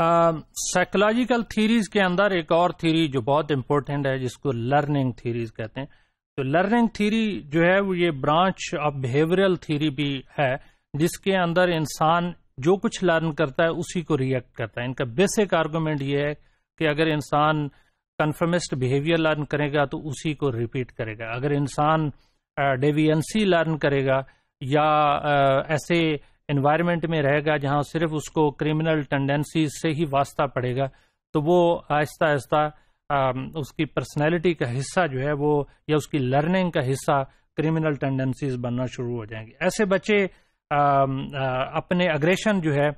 psychological um, theories के अंदर एक और थीरी जो बहुत इंपॉर्टेंट है जिसको लर्निंग थीरीज कहते हैं तो लर्निंग थीरी जो है वो ये ब्रांच ऑफ बिहेवियरल थीरी भी है जिसके अंदर इंसान जो कुछ लर्न करता है उसी को रिएक्ट करता है इनका बेसिक आर्गूमेंट ये है कि अगर इंसान कन्फर्मिस्ट बिहेवियर लर्न करेगा तो उसी को रिपीट करेगा अगर इंसान डेवियंसी uh, लर्न करेगा या uh, ऐसे uh, एनवायरनमेंट में रहेगा जहां सिर्फ उसको क्रिमिनल टेंडेंसी से ही वास्ता पड़ेगा तो वो आहिस्ता आहिस्ता उसकी पर्सनैलिटी का हिस्सा जो है वो या उसकी लर्निंग का हिस्सा क्रिमिनल टेंडेंसीज बनना शुरू हो जाएंगे ऐसे बच्चे आ, आ, अपने अग्रेशन जो है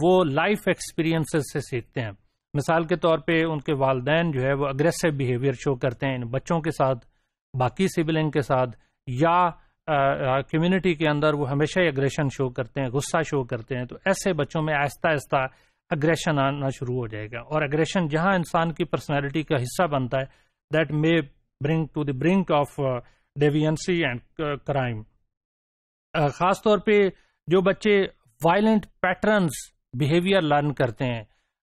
वो लाइफ एक्सपीरियंसेस से सीखते हैं मिसाल के तौर पे उनके वालदेन जो है वो अग्रेसिव बिहेवियर शो करते हैं इन बच्चों के साथ बाकी सिबलिंग के साथ या कम्युनिटी के अंदर वो हमेशा ही अग्रेशन शो करते हैं गुस्सा शो करते हैं तो ऐसे बच्चों में आहिस्ता आहिस्ता अग्रेशन आना शुरू हो जाएगा और अग्रेशन जहां इंसान की पर्सनैलिटी का हिस्सा बनता है that may brink to the brink of deviancy and crime खासतौर पे जो बच्चे वायलेंट पैटर्न्स बिहेवियर लर्न करते हैं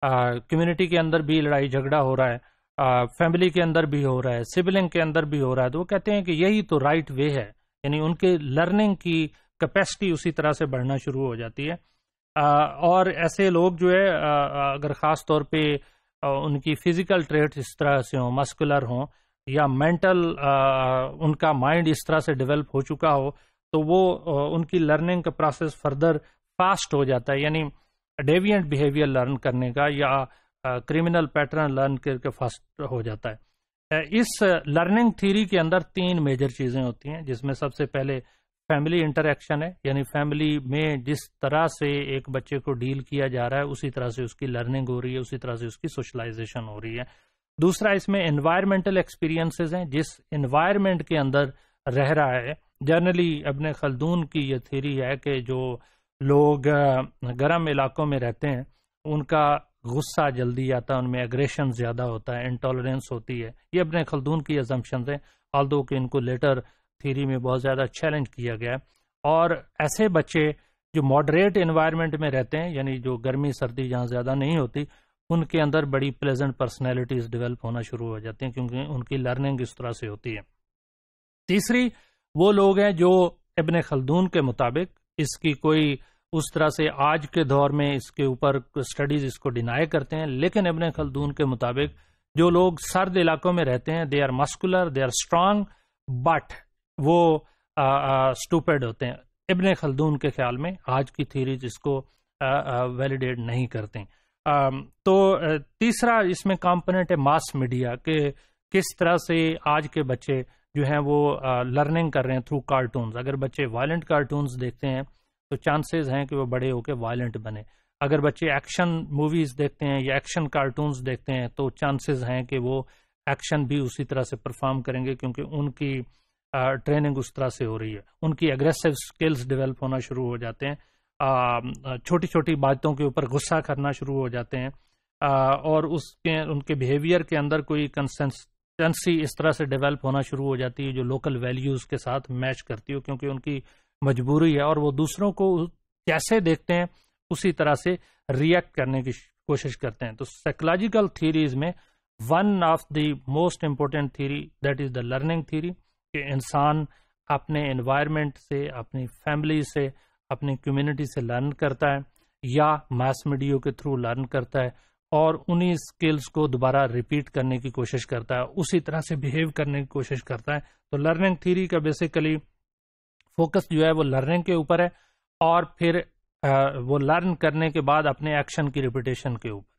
कम्युनिटी uh, के अंदर भी लड़ाई झगड़ा हो रहा है फैमिली uh, के अंदर भी हो रहा है सिबलिंग के अंदर भी हो रहा है तो वो कहते हैं कि यही तो राइट right वे है यानी उनके लर्निंग की कैपेसिटी उसी तरह से बढ़ना शुरू हो जाती है और ऐसे लोग जो है अगर ख़ास तौर पे उनकी फिज़िकल ट्रेट इस तरह से हों मस्कुलर हों या मेंटल उनका माइंड इस तरह से डेवलप हो चुका हो तो वो उनकी लर्निंग का प्रोसेस फर्दर फास्ट हो जाता है यानी डेवियंट बिहेवियर लर्न करने का या क्रिमिनल पैटर्न लर्न करके फास्ट हो जाता है इस लर्निंग थीरी के अंदर तीन मेजर चीजें होती हैं जिसमें सबसे पहले फैमिली इंटरेक्शन है यानी फैमिली में जिस तरह से एक बच्चे को डील किया जा रहा है उसी तरह से उसकी लर्निंग हो रही है उसी तरह से उसकी सोशलाइजेशन हो रही है दूसरा इसमें एनवायरमेंटल एक्सपीरियंसेस हैं जिस एनवायरमेंट के अंदर रह रहा है जनरली अपने खलदून की यह थीरी है कि जो लोग गर्म इलाकों में रहते हैं उनका गुस्सा जल्दी आता है उनमें एग्रेशन ज़्यादा होता है इंटॉलरेंस होती है ये अपने खलदून की एजम्पन है आल दो कि इनको लेटर थीरी में बहुत ज़्यादा चैलेंज किया गया और ऐसे बच्चे जो मॉडरेट इन्वायरमेंट में रहते हैं यानी जो गर्मी सर्दी जहाँ ज़्यादा नहीं होती उनके अंदर बड़ी प्लेजेंट पर्सनैलिटीज़ डिवेलप होना शुरू हो जाती हैं क्योंकि उनकी लर्निंग इस तरह से होती है तीसरी वो लोग हैं जो इबन खलदून के मुताबिक इसकी कोई उस तरह से आज के दौर में इसके ऊपर स्टडीज इसको डिनाई करते हैं लेकिन इबन खलदून के मुताबिक जो लोग सर्द इलाकों में रहते हैं they are muscular they are strong but वो स्टूपेड होते हैं इबन खलदून के ख्याल में आज की थीरीज इसको वैलिडेट नहीं करते तो, आ, तो तीसरा इसमें कंपोनेंट है मास मीडिया के किस तरह से आज के बच्चे जो हैं वो लर्निंग कर रहे हैं थ्रू कार्टून्स अगर बच्चे वायलेंट कार्टून्स देखते हैं तो चांसेस हैं कि वो बड़े होकर वायलेंट बने अगर बच्चे एक्शन मूवीज देखते हैं या एक्शन कार्टून्स देखते हैं तो चांसेस हैं कि वो एक्शन भी उसी तरह से परफॉर्म करेंगे क्योंकि उनकी ट्रेनिंग उस तरह से हो रही है उनकी एग्रेसिव स्किल्स डेवलप होना शुरू हो जाते हैं छोटी छोटी बातों के ऊपर गुस्सा करना शुरू हो जाते हैं आ, और उसके उनके बिहेवियर के अंदर कोई कंसिस्टेंसी इस तरह से डेवलप होना शुरू हो जाती है जो लोकल वैल्यूज़ के साथ मैच करती हो क्योंकि उनकी मजबूरी है और वो दूसरों को कैसे देखते हैं उसी तरह से रिएक्ट करने की कोशिश करते हैं तो साइकोलॉजिकल थीरीज में one of the most important theory that is the learning theory कि इंसान अपने एनवायरमेंट से अपनी फैमिली से अपनी कम्युनिटी से लर्न करता है या मास मीडियो के थ्रू लर्न करता है और उन्हीं स्किल्स को दोबारा रिपीट करने की कोशिश करता है उसी तरह से बिहेव करने की कोशिश करता है तो लर्निंग थीरी का बेसिकली फोकस जो है वो लर्निंग के ऊपर है और फिर वो लर्न करने के बाद अपने एक्शन की रिपीटेशन के ऊपर